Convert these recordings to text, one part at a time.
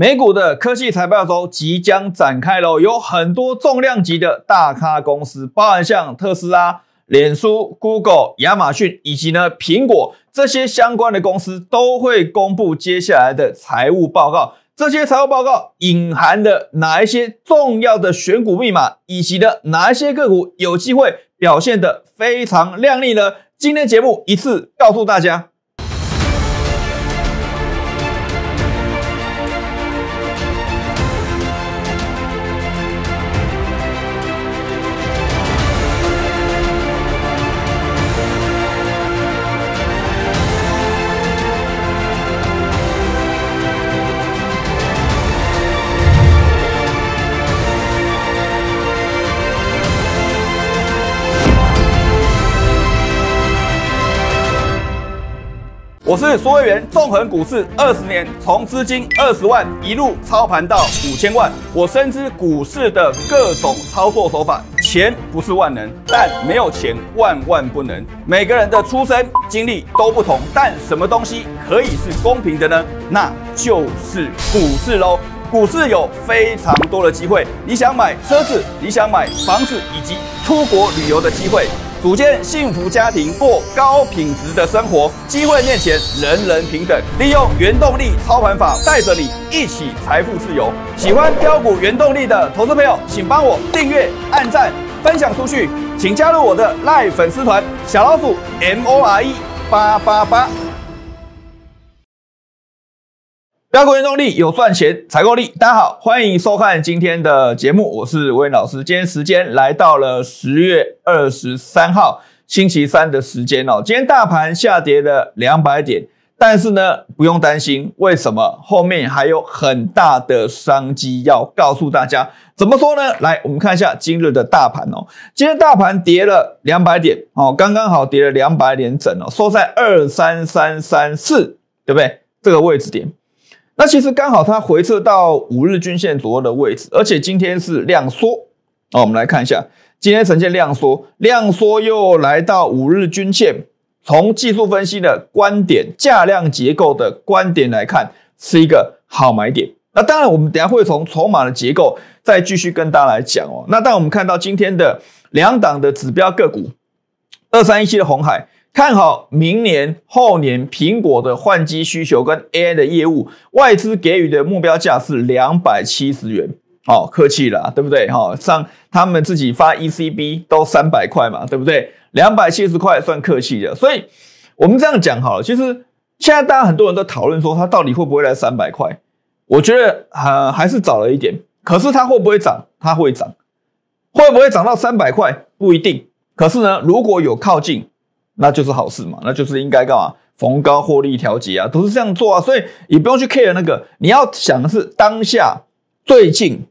美股的科技财报周即将展开了，有很多重量级的大咖公司，包含像特斯拉、脸书、Google、亚马逊以及呢苹果这些相关的公司，都会公布接下来的财务报告。这些财务报告隐含的哪一些重要的选股密码，以及呢哪一些个股有机会表现的非常亮丽呢？今天节目一次告诉大家。我是苏慧员，纵横股市二十年，从资金二十万一路操盘到五千万。我深知股市的各种操作手法，钱不是万能，但没有钱万万不能。每个人的出生经历都不同，但什么东西可以是公平的呢？那就是股市喽。股市有非常多的机会，你想买车子，你想买房子，以及出国旅游的机会。组建幸福家庭，过高品质的生活。机会面前，人人平等。利用原动力操盘法，带着你一起财富自由。喜欢标股原动力的投资朋友，请帮我订阅、按赞、分享出去。请加入我的 Live 粉丝团，小老虎 M O R E 八八八。标购源动力有赚钱采购力，大家好，欢迎收看今天的节目，我是吴彦老师。今天时间来到了十月二十三号星期三的时间哦。今天大盘下跌了两百点，但是呢不用担心，为什么？后面还有很大的商机要告诉大家。怎么说呢？来，我们看一下今日的大盘哦。今天大盘跌了两百点哦，刚刚好跌了两百点整哦，收在二三三三四，对不对？这个位置点。那其实刚好它回撤到五日均线左右的位置，而且今天是量缩，啊，我们来看一下，今天呈现量缩，量缩又来到五日均线，从技术分析的观点、价量结构的观点来看，是一个好买点。那当然，我们等下会从筹码的结构再继续跟大家来讲哦。那当我们看到今天的两档的指标个股，二三一七的红海。看好明年后年苹果的换机需求跟 AI 的业务，外资给予的目标价是两百七十元。好客气了，对不对？哈，像他们自己发 ECB 都三百块嘛，对不对？两百七十块算客气的。所以我们这样讲好了。其实现在大家很多人都讨论说，它到底会不会来三百块？我觉得呃还是早了一点。可是它会不会涨？它会涨。会不会涨到三百块？不一定。可是呢，如果有靠近。那就是好事嘛，那就是应该干嘛逢高获利调节啊，都是这样做啊，所以也不用去 care 那个，你要想的是当下最近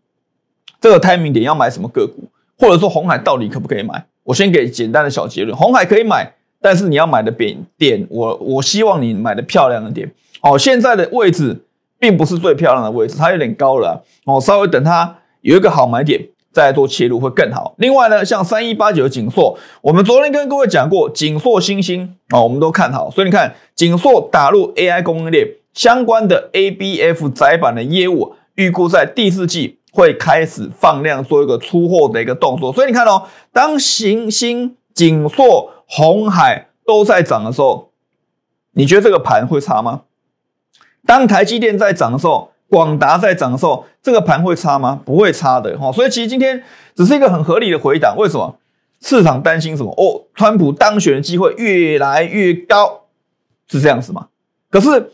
这个 n 明点要买什么个股，或者说红海到底可不可以买？我先给简单的小结论，红海可以买，但是你要买的点点，我我希望你买的漂亮的点，哦，现在的位置并不是最漂亮的位置，它有点高了，哦，稍微等它有一个好买点。再做切入会更好。另外呢，像三一八九锦硕，我们昨天跟各位讲过，锦硕星星啊，我们都看好。所以你看，锦硕打入 AI 供应链相关的 ABF 窄板的业务，预估在第四季会开始放量做一个出货的一个动作。所以你看哦，当行星、锦硕、红海都在涨的时候，你觉得这个盘会差吗？当台积电在涨的时候？广达在涨的时候，这个盘会差吗？不会差的哈。所以其实今天只是一个很合理的回档。为什么市场担心什么？哦，川普当选的机会越来越高，是这样子吗？可是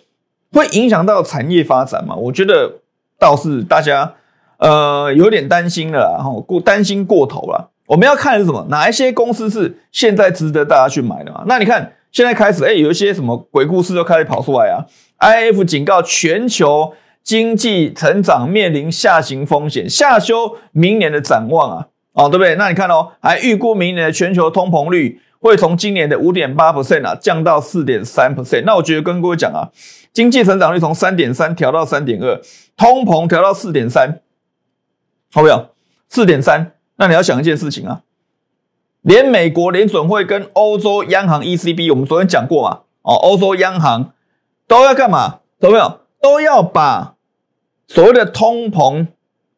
会影响到产业发展吗？我觉得倒是大家呃有点担心了哈，过担心过头了。我们要看是什么，哪一些公司是现在值得大家去买的嘛？那你看现在开始，哎，有一些什么鬼故事都开始跑出来啊！IF 警告全球。经济成长面临下行风险，下修明年的展望啊，哦，对不对？那你看哦，还预估明年的全球通膨率会从今年的五点八 percent 啊降到四点三 percent。那我觉得跟各位讲啊，经济成长率从三点三调到三点二，通膨调到四点三，好不好？四点三。那你要想一件事情啊，连美国联准会跟欧洲央行 ECB，我们昨天讲过嘛，哦，欧洲央行都要干嘛？懂没有？都要把所谓的通膨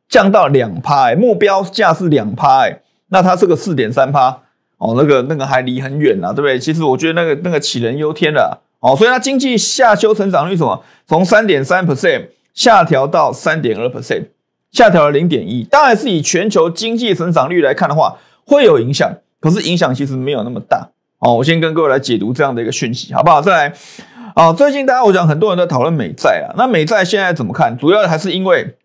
降到两趴，目标价是两趴，那它是个四点三趴，哦，那个那个还离很远啊，对不对？其实我觉得那个那个杞人忧天了，哦，所以它经济下修成长率什么，从三点三 percent 下调到三点二 percent，下调了零点一，当然是以全球经济成长率来看的话，会有影响，可是影响其实没有那么大，哦，我先跟各位来解读这样的一个讯息，好不好？再来。好，最近大家我讲，很多人都讨论美债啊。那美债现在怎么看？主要还是因为，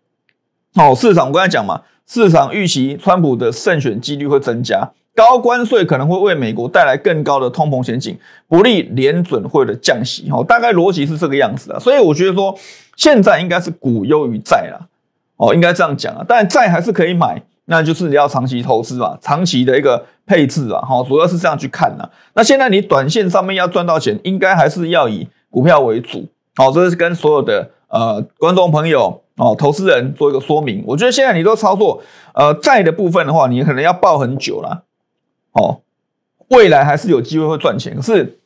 哦，市场我刚才讲嘛，市场预期川普的胜选几率会增加，高关税可能会为美国带来更高的通膨前景，不利联准会的降息。哦，大概逻辑是这个样子啊。所以我觉得说，现在应该是股优于债啦，哦，应该这样讲啊。但债还是可以买，那就是你要长期投资吧，长期的一个配置啊。好，主要是这样去看呐。那现在你短线上面要赚到钱，应该还是要以。股票为主，好，这是跟所有的呃观众朋友哦，投资人做一个说明。我觉得现在你都操作呃债的部分的话，你可能要抱很久了。哦，未来还是有机会会赚钱，可是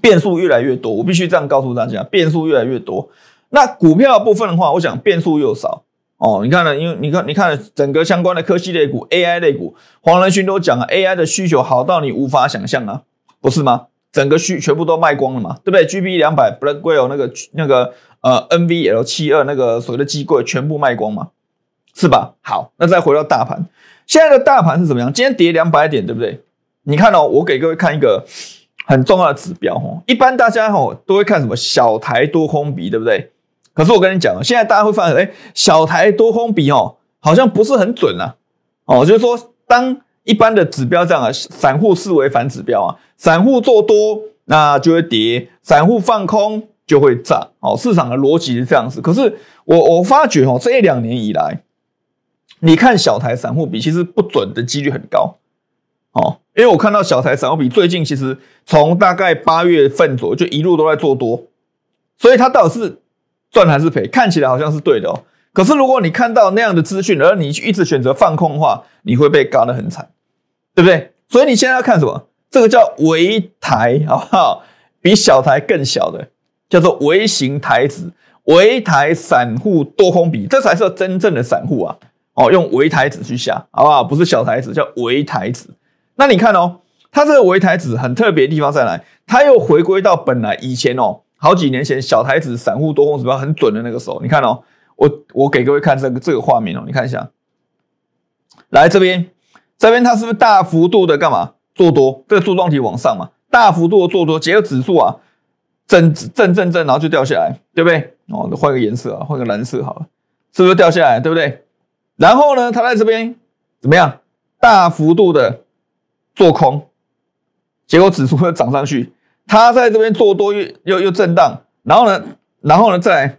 变数越来越多，我必须这样告诉大家，变数越来越多。那股票部分的话，我想变数又少哦。你看呢？因为你看，你看整个相关的科技类股、AI 类股，黄仁勋都讲了，AI 的需求好到你无法想象啊，不是吗？整个虚全部都卖光了嘛，对不对？GB 两百，Blackwell 那个那个呃 NVL 七二那个所谓的机柜全部卖光嘛，是吧？好，那再回到大盘，现在的大盘是怎么样？今天跌两百点，对不对？你看哦，我给各位看一个很重要的指标哦，一般大家哦都会看什么小台多空比，对不对？可是我跟你讲啊，现在大家会发现，哎，小台多空比哦好像不是很准啊，哦，就是说当。一般的指标这样啊，散户视为反指标啊，散户做多那就会跌，散户放空就会涨，哦，市场的逻辑是这样子。可是我我发觉哦，这一两年以来，你看小台散户比其实不准的几率很高，哦，因为我看到小台散户比最近其实从大概八月份左右就一路都在做多，所以它到底是赚还是赔，看起来好像是对的哦。可是如果你看到那样的资讯，而你一直选择放空的话，你会被割得很惨。对不对？所以你现在要看什么？这个叫微台，好不好？比小台更小的，叫做微型台子。微台散户多空比，这才是真正的散户啊！哦，用微台子去下，好不好？不是小台子，叫微台子。那你看哦，它这个微台子很特别地方在哪？它又回归到本来以前哦，好几年前小台子散户多空指标很准的那个时候。你看哦，我我给各位看这个这个画面哦，你看一下，来这边。这边它是不是大幅度的干嘛做多？这个柱状体往上嘛，大幅度的做多，结果指数啊震震震震，然后就掉下来，对不对？哦，换个颜色啊，换个蓝色好了，是不是掉下来，对不对？然后呢，它在这边怎么样？大幅度的做空，结果指数又涨上去。它在这边做多又又又震荡，然后呢，然后呢再来，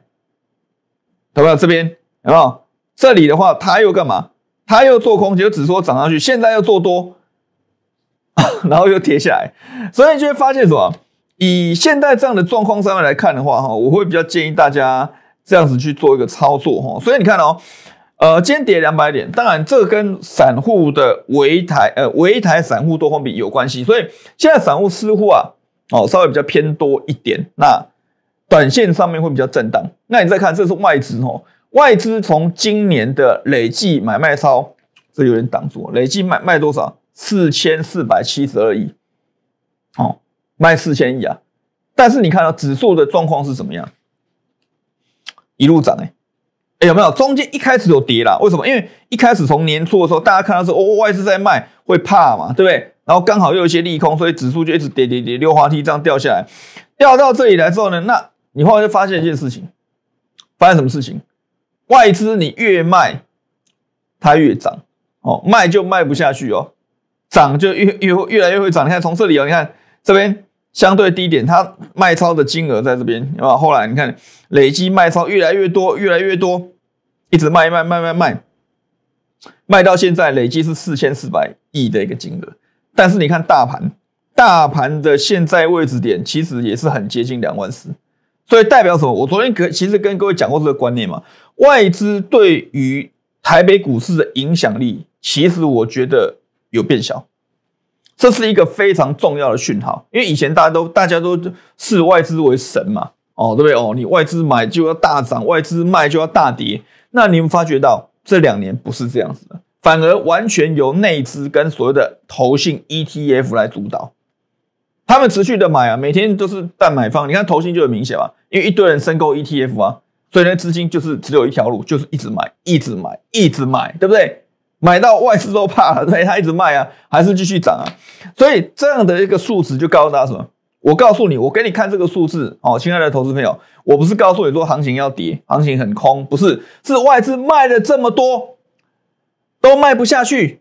有没有这边？有没有？这里的话，它又干嘛？他又做空，就只说涨上去，现在又做多，然后又跌下来，所以就会发现什么？以现在这样的状况上面来看的话，哈，我会比较建议大家这样子去做一个操作，哈。所以你看哦，呃，今天跌两百点，当然这跟散户的围台，呃，围台散户多空比有关系，所以现在散户似乎啊，哦，稍微比较偏多一点，那短线上面会比较震荡。那你再看，这是外资哦。外资从今年的累计买卖超，这有点挡住。累计买卖多少？四千四百七十二亿。哦，卖四千亿啊！但是你看到指数的状况是怎么样？一路涨哎，哎有没有？中间一开始有跌啦，为什么？因为一开始从年初的时候，大家看到是哦外资在卖，会怕嘛，对不对？然后刚好又有一些利空，所以指数就一直跌跌跌，溜滑梯这样掉下来，掉到这里来之后呢，那你后来就发现一件事情，发生什么事情？外资你越卖，它越涨，哦，卖就卖不下去哦，涨就越越越来越会涨。你看从这里哦，你看这边相对低点，它卖超的金额在这边，啊，后来你看累积卖超越来越多，越来越多，一直卖，卖，卖，卖，卖，卖，到现在累计是四千四百亿的一个金额。但是你看大盘，大盘的现在位置点其实也是很接近两万四。所以代表什么？我昨天跟其实跟各位讲过这个观念嘛，外资对于台北股市的影响力，其实我觉得有变小，这是一个非常重要的讯号。因为以前大家都大家都视外资为神嘛，哦，对不对？哦，你外资买就要大涨，外资卖就要大跌。那你们发觉到这两年不是这样子的，反而完全由内资跟所谓的投信 ETF 来主导。他们持续的买啊，每天都是在买方。你看投型就很明显嘛，因为一堆人申购 ETF 啊，所以呢资金就是只有一条路，就是一直买，一直买，一直买，对不对？买到外资都怕了，对，他一直卖啊，还是继续涨啊？所以这样的一个数值就告诉大家什么？我告诉你，我给你看这个数字哦，亲爱的投资朋友，我不是告诉你说行情要跌，行情很空，不是，是外资卖了这么多，都卖不下去，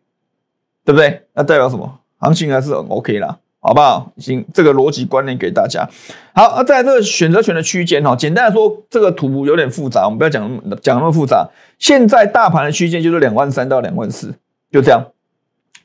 对不对？那代表什么？行情还是很 OK 啦。好不好？行，这个逻辑关联给大家。好，那在这个选择权的区间哦，简单来说，这个图有点复杂，我们不要讲讲那么复杂。现在大盘的区间就是两万三到两万四，就这样。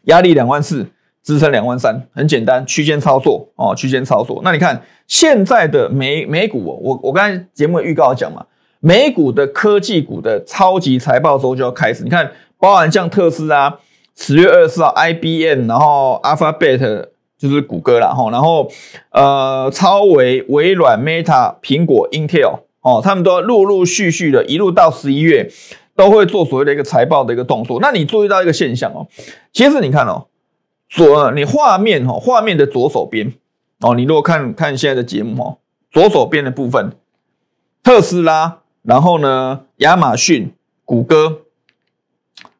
压力两万四，支撑两万三，很简单，区间操作哦，区间操作。那你看现在的美美股，我我刚才节目预告讲嘛，美股的科技股的超级财报周就要开始，你看，包含像特斯拉、十月二四号 IBM，然后 Alphabet。就是谷歌了哈，然后呃，超微、微软、Meta、苹果、Intel 哦，他们都陆陆续续的，一路到十一月都会做所谓的一个财报的一个动作。那你注意到一个现象哦，其实你看哦，左你画面哈，画面的左手边哦，你如果看看现在的节目哦，左手边的部分，特斯拉，然后呢，亚马逊、谷歌，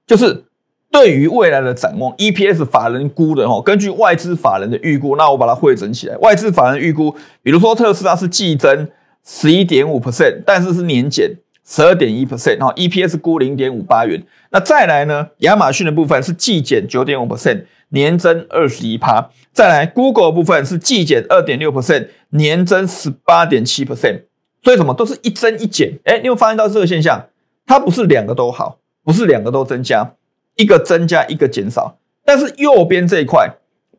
就是。对于未来的展望，EPS 法人估的哈，根据外资法人的预估，那我把它汇整起来。外资法人预估，比如说特斯拉是季增十一点五 percent，但是是年减十二点一 percent，然后 EPS 估零点五八元。那再来呢，亚马逊的部分是季减九点五 percent，年增二十一趴。再来 Google 部分是季减二点六 percent，年增十八点七 percent。所以什么，都是一增一减。哎，你有发现到这个现象？它不是两个都好，不是两个都增加。一个增加，一个减少，但是右边这一块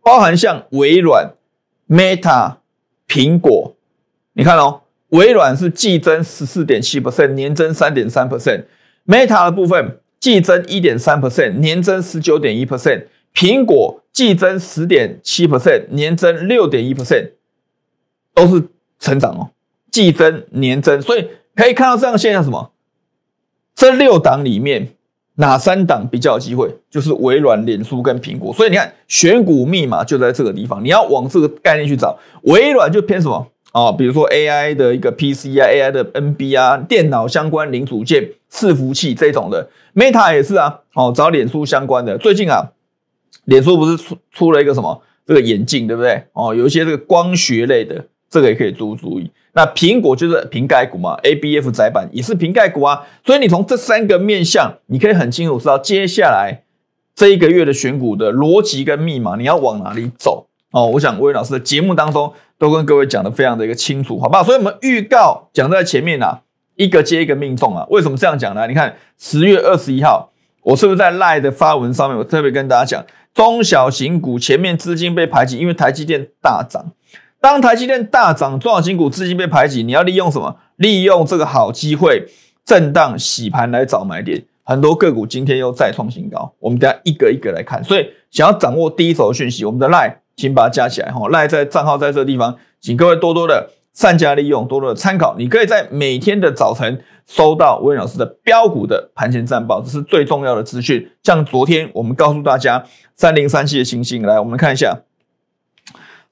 包含像微软、Meta、苹果，你看哦，微软是季增十四点七 percent，年增三点三 percent；Meta 的部分季增一点三 percent，年增十九点一 percent；苹果季增十点七 percent，年增六点一 percent，都是成长哦，季增、年增，所以可以看到这样现象什么？这六档里面。哪三档比较机会？就是微软、脸书跟苹果。所以你看，选股密码就在这个地方。你要往这个概念去找。微软就偏什么啊？比如说 AI 的一个 PC 啊，AI 的 NB 啊，电脑相关零组件、伺服器这种的。Meta 也是啊，哦，找脸书相关的。最近啊，脸书不是出出了一个什么这个眼镜，对不对？哦，有一些这个光学类的。这个也可以注注意，那苹果就是瓶盖股嘛，A B F 窄板也是瓶盖股啊，所以你从这三个面相，你可以很清楚知道接下来这一个月的选股的逻辑跟密码，你要往哪里走哦。我想魏老师的节目当中都跟各位讲的非常的一个清楚好不好？所以我们预告讲在前面啊，一个接一个命中啊。为什么这样讲呢？你看十月二十一号，我是不是在赖的发文上面，我特别跟大家讲，中小型股前面资金被排挤，因为台积电大涨。当台积电大涨，重要新股，资金被排挤，你要利用什么？利用这个好机会，震荡洗盘来找买点。很多个股今天又再创新高，我们等下一个一个来看。所以想要掌握第一手讯息，我们的 Line 请把它加起来哈。e 在账号在这地方，请各位多多的善加利用，多多的参考。你可以在每天的早晨收到吴老师的标股的盘前战报，这是最重要的资讯。像昨天我们告诉大家三零三七的星星，来，我们看一下。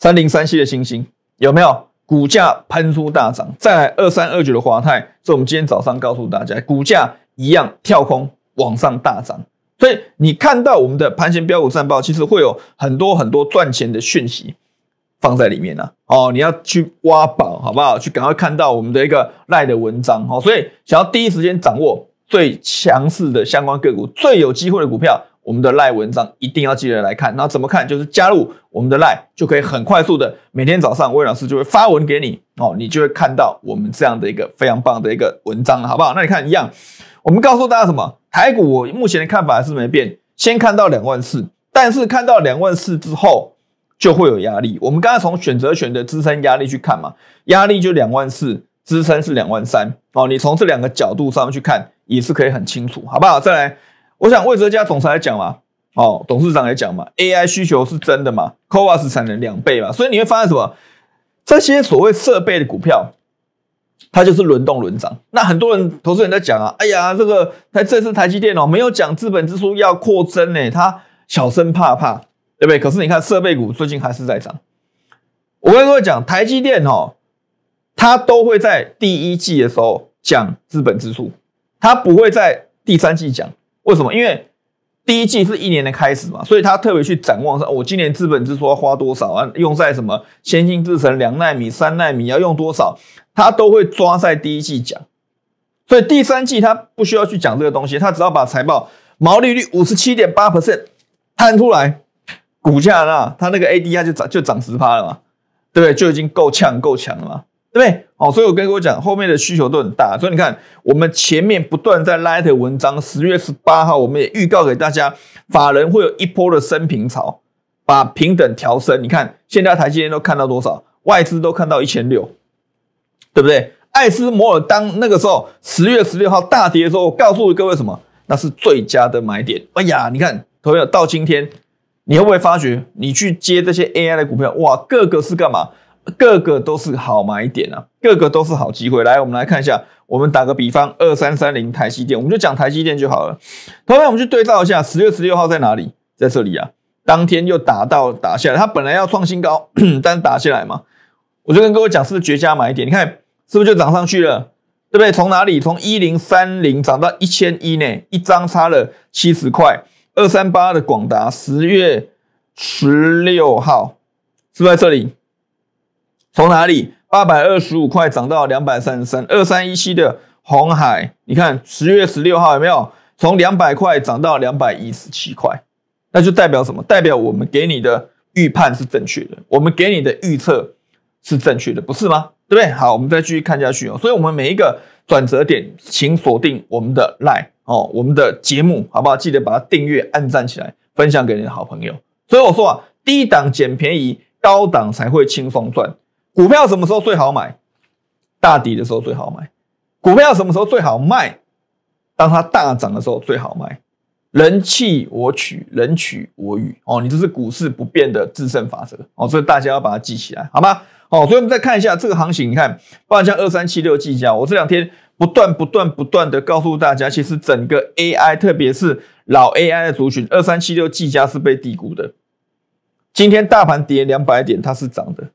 三零三七的星星有没有股价喷出大涨？再来二三二九的华泰，是我们今天早上告诉大家，股价一样跳空往上大涨。所以你看到我们的盘前标股战报，其实会有很多很多赚钱的讯息放在里面呢。哦，你要去挖宝，好不好？去赶快看到我们的一个赖的文章。好，所以想要第一时间掌握最强势的相关个股、最有机会的股票。我们的赖文章一定要记得来看，那怎么看？就是加入我们的赖就可以很快速的每天早上魏老师就会发文给你哦，你就会看到我们这样的一个非常棒的一个文章好不好？那你看一样，我们告诉大家什么？台股我目前的看法还是没变，先看到两万四，但是看到两万四之后就会有压力。我们刚才从选择权的支撑压力去看嘛，压力就两万四，支撑是两万三哦。你从这两个角度上去看也是可以很清楚，好不好？再来。我想魏哲家总裁讲嘛，哦董事长也讲嘛，AI 需求是真的嘛，Copas 产能两倍嘛，所以你会发现什么？这些所谓设备的股票，它就是轮动轮涨。那很多人投资人在讲啊，哎呀，这个台这次台积电哦，没有讲资本支出要扩增呢，他小声怕怕，对不对？可是你看设备股最近还是在涨。我跟各位讲，台积电哦，它都会在第一季的时候讲资本支出，它不会在第三季讲。为什么？因为第一季是一年的开始嘛，所以他特别去展望说，我今年资本支出要花多少啊？用在什么先进制程两纳米、三纳米要用多少，他都会抓在第一季讲。所以第三季他不需要去讲这个东西，他只要把财报毛利率五十七点八 percent 摊出来，股价那他那个 ADR 就涨就涨十趴了嘛，对不对？就已经够呛够强了嘛。对不对？哦，所以我跟各位讲，后面的需求都很大。所以你看，我们前面不断在拉的文章，十月十八号，我们也预告给大家，法人会有一波的升平潮，把平等调升。你看现在台积电都看到多少？外资都看到一千六，对不对？艾斯摩尔当那个时候，十月十六号大跌的时候，我告诉各位什么？那是最佳的买点。哎呀，你看，朋友到今天，你会不会发觉，你去接这些 AI 的股票，哇，个个是干嘛？个个都是好买点啊，个个都是好机会。来，我们来看一下，我们打个比方，二三三零台积电，我们就讲台积电就好了。同样，我们去对照一下，十月十六号在哪里？在这里啊，当天又打到打下来，它本来要创新高，但打下来嘛，我就跟各位讲，是不是绝佳买点？你看，是不是就涨上去了？对不对？从哪里？从一零三零涨到一千一呢？一张差了七十块。二三八的广达，十月十六号是不是在这里？从哪里八百二十五块涨到两百三十三二三一七的红海，你看十月十六号有没有从两百块涨到两百一十七块？那就代表什么？代表我们给你的预判是正确的，我们给你的预测是正确的，不是吗？对不对？好，我们再继续看下去哦。所以我们每一个转折点，请锁定我们的 l i n e 哦，我们的节目好不好？记得把它订阅、按赞起来，分享给你的好朋友。所以我说啊，低档捡便宜，高档才会轻松赚。股票什么时候最好买？大底的时候最好买。股票什么时候最好卖？当它大涨的时候最好卖。人弃我取，人取我与。哦，你这是股市不变的制胜法则。哦，所以大家要把它记起来，好吗？哦，所以我们再看一下这个行情，你看，包括像二三七六计价，我这两天不断、不断、不断的告诉大家，其实整个 AI，特别是老 AI 的族群，二三七六计价是被低估的。今天大盘跌两百点，它是涨的。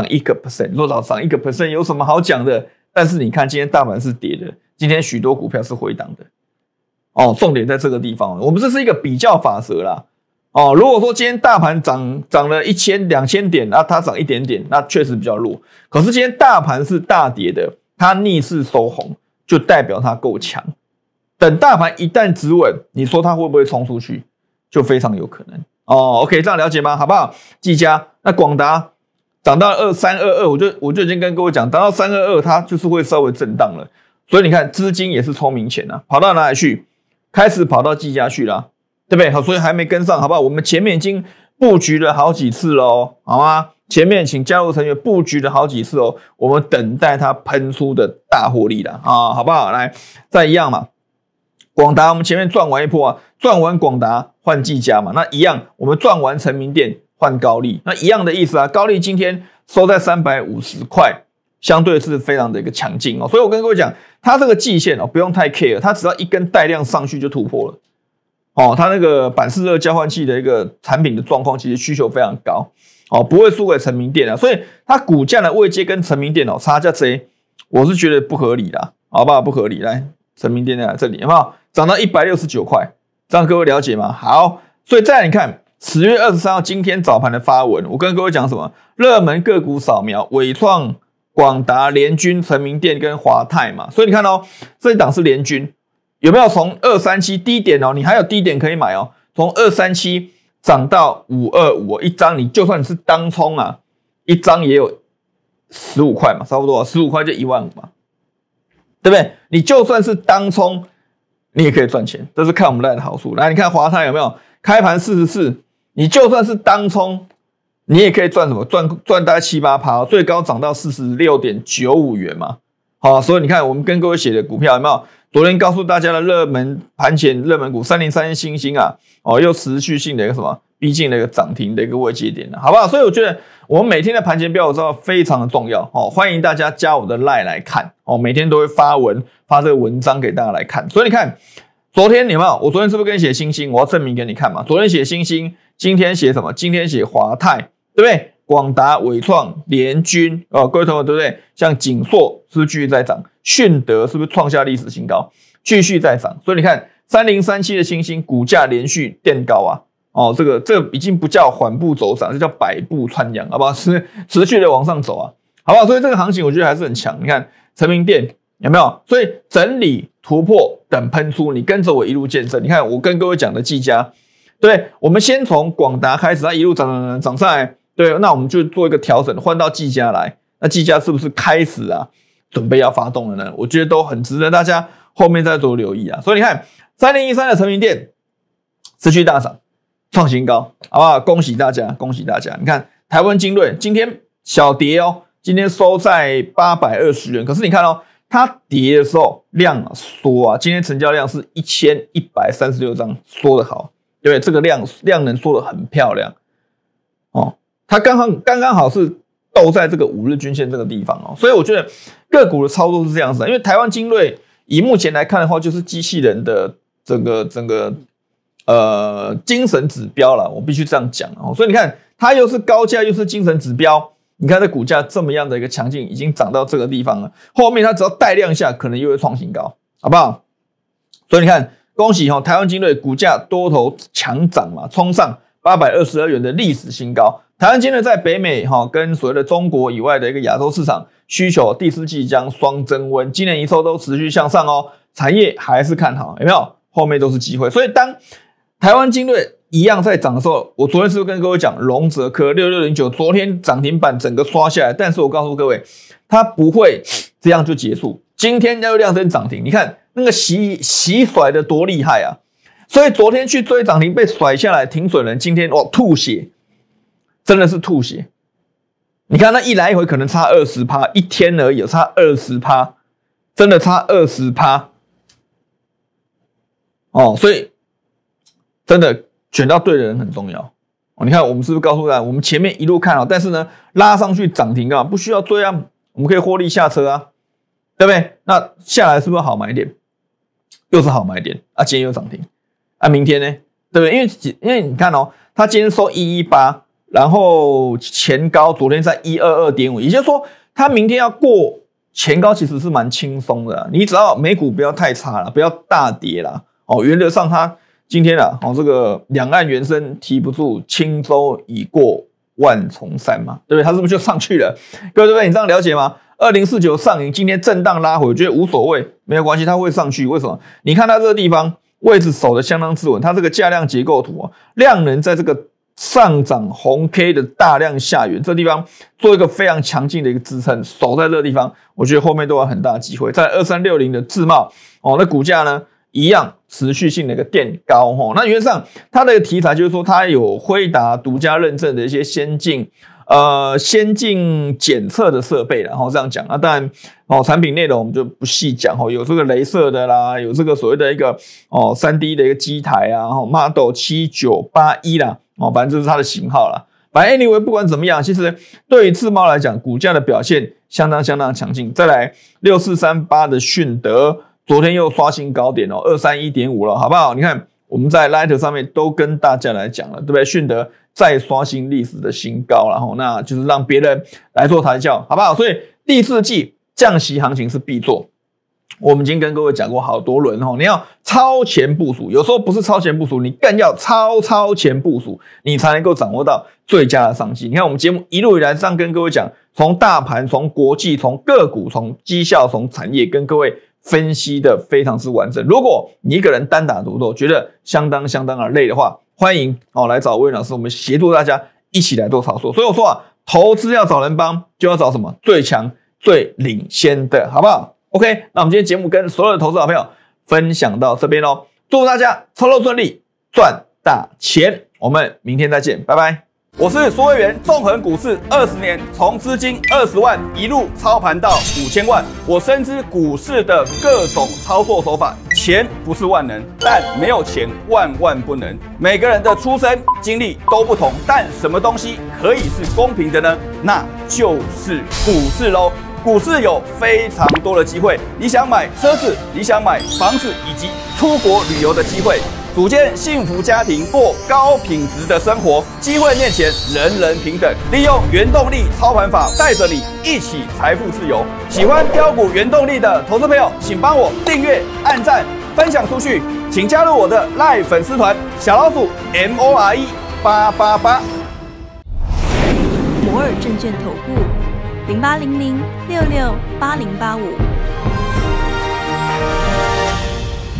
涨一个 percent，说老涨一个 percent 有什么好讲的？但是你看，今天大盘是跌的，今天许多股票是回档的，哦，重点在这个地方。我们这是一个比较法则啦，哦，如果说今天大盘涨涨了一千、两千点，那它涨一点点，那确实比较弱。可是今天大盘是大跌的，它逆势收红，就代表它够强。等大盘一旦止稳，你说它会不会冲出去，就非常有可能哦。OK，这样了解吗？好不好？技嘉，那广达。涨到二三二二，我就我就已经跟各位讲，涨到三二二，它就是会稍微震荡了。所以你看，资金也是聪明钱啊，跑到哪里去？开始跑到季家去了，对不对？好，所以还没跟上，好不好？我们前面已经布局了好几次喽，好吗？前面请加入成员布局了好几次哦，我们等待它喷出的大获利了啊，好不好？来，再一样嘛，广达我们前面赚完一波啊，赚完广达换季家嘛，那一样，我们赚完成名店。换高利，那一样的意思啊。高利今天收在三百五十块，相对是非常的一个强劲哦。所以我跟各位讲，它这个季线哦，不用太 care，它只要一根带量上去就突破了哦。它那个板式热交换器的一个产品的状况，其实需求非常高哦，不会输给成名电啊。所以它股价的位阶跟成名电哦，差价贼，我是觉得不合理的，好不好？不合理，来，成名电呢？这里好不好？涨到一百六十九块，让各位了解吗？好，所以再你看。十月二十三号，今天早盘的发文，我跟各位讲什么？热门个股扫描，伟创、广达、联军、成名店跟华泰嘛。所以你看哦，这一档是联军，有没有从二三七低点哦？你还有低点可以买哦。从二三七涨到五二五哦，一张你就算是当冲啊，一张也有十五块嘛，差不多十五块就一万五嘛，对不对？你就算是当冲，你也可以赚钱，这是看我们赖的好处。来，你看华泰有没有开盘四十四？你就算是当冲，你也可以赚什么？赚赚大概七八趴，最高涨到四十六点九五元嘛。好，所以你看，我们跟各位写的股票有没有？昨天告诉大家的热门盘前热门股三零三星星啊，哦，又持续性的一个什么逼近了一个涨停的一个位机点了，好好？所以我觉得我们每天的盘前标我知道非常的重要哦，欢迎大家加我的赖来看哦，每天都会发文发这个文章给大家来看。所以你看，昨天有没有？我昨天是不是跟你写星星？我要证明给你看嘛。昨天写星星。今天写什么？今天写华泰，对不对？广达、伟创、联军，哦，各位同学，对不对？像景硕是继续在涨，迅德是不是创下历史新高，继续在涨？所以你看，三零三七的星星股价连续垫高啊，哦，这个这已经不叫缓步走涨，这叫百步穿杨，好不好？持持续的往上走啊，好不好？所以这个行情我觉得还是很强。你看成名店有没有？所以整理突破等喷出，你跟着我一路见证。你看我跟各位讲的技嘉。对，我们先从广达开始，它一路涨涨涨涨上来。对，那我们就做一个调整，换到技嘉来。那技嘉是不是开始啊？准备要发动了呢？我觉得都很值得大家后面再做留意啊。所以你看，三零一三的成名店持续大涨，创新高，好不好？恭喜大家，恭喜大家！你看台湾精锐今天小跌哦，今天收在八百二十元，可是你看哦，它跌的时候量缩啊，今天成交量是一千一百三十六张，缩的好。对这个量量能缩得很漂亮哦，它刚刚刚刚好是都在这个五日均线这个地方哦，所以我觉得个股的操作是这样子，因为台湾精锐以目前来看的话，就是机器人的整个整个呃精神指标了，我必须这样讲哦，所以你看它又是高价又是精神指标，你看这股价这么样的一个强劲，已经涨到这个地方了，后面它只要带量下，可能又会创新高，好不好？所以你看。恭喜哈，台湾金瑞股价多头强涨嘛，冲上八百二十二元的历史新高。台湾金瑞在北美哈跟所谓的中国以外的一个亚洲市场需求，第四季将双增温，今年营收都持续向上哦，产业还是看好，有没有？后面都是机会。所以当台湾金瑞一样在涨的时候，我昨天是不是跟各位讲龙泽科六六零九？昨天涨停板整个刷下来，但是我告诉各位，它不会这样就结束，今天要量增涨停，你看。那个洗洗甩的多厉害啊！所以昨天去追涨停被甩下来，停损人今天哦吐血，真的是吐血！你看那一来一回可能差二十趴，一天而已差二十趴，真的差二十趴哦！所以真的选到对的人很重要哦！你看我们是不是告诉大家，我们前面一路看好，但是呢拉上去涨停啊，不需要追啊，我们可以获利下车啊，对不对？那下来是不是好买一点？又是好买点啊！今天又涨停啊！明天呢？对不对？因为因为你看哦，它今天收一一八，然后前高昨天在一二二点五，也就是说它明天要过前高，其实是蛮轻松的。你只要美股不要太差了，不要大跌了哦。原则上，它今天啊，哦这个两岸猿声啼不住，轻舟已过万重山嘛，对不对？它是不是就上去了？各位对不对？你这样了解吗？二零四九上影，今天震荡拉回，我觉得无所谓，没有关系，它会上去。为什么？你看它这个地方位置守的相当之稳，它这个价量结构图啊，量能在这个上涨红 K 的大量下缘这地方做一个非常强劲的一个支撑，守在这个地方，我觉得后面都有很大机会。在二三六零的自贸哦，那股价呢一样持续性的一个垫高哈。那原上它的题材就是说它有辉达独家认证的一些先进。呃，先进检测的设备，然后这样讲啊。当然，哦，产品内容我们就不细讲哦。有这个镭射的啦，有这个所谓的一个哦，三 D 的一个机台啊，然后 Model 七九八一啦，哦，反正就是它的型号啦。反正 anyway，不管怎么样，其实对于智贸来讲，股价的表现相当相当强劲。再来六四三八的迅德，昨天又刷新高点哦，二三一点五了，好不好？你看我们在 lighter 上面都跟大家来讲了，对不对？迅德。再刷新历史的新高，然后那就是让别人来做谈笑，好不好？所以第四季降息行情是必做。我们已经跟各位讲过好多轮，吼，你要超前部署，有时候不是超前部署，你更要超超前部署，你才能够掌握到最佳的商机。你看我们节目一路以来，上跟各位讲，从大盘、从国际、从个股、从绩效、从产业，跟各位分析的非常之完整。如果你一个人单打独斗，觉得相当相当的累的话，欢迎哦，来找魏老师，我们协助大家一起来做操作。所以我说啊，投资要找人帮，就要找什么最强、最领先的，好不好？OK，那我们今天节目跟所有的投资好朋友分享到这边喽，祝大家操作顺利，赚大钱。我们明天再见，拜拜。我是苏会员，纵横股市二十年，从资金二十万一路操盘到五千万。我深知股市的各种操作手法，钱不是万能，但没有钱万万不能。每个人的出身经历都不同，但什么东西可以是公平的呢？那就是股市喽。股市有非常多的机会，你想买车子，你想买房子，以及出国旅游的机会。组建幸福家庭，过高品质的生活。机会面前，人人平等。利用原动力操盘法，带着你一起财富自由。喜欢标股原动力的投资朋友，请帮我订阅、按赞、分享出去。请加入我的 Live 粉丝团，小老虎 M O R E 八八八摩尔证券投顾零八零零六六八零八五。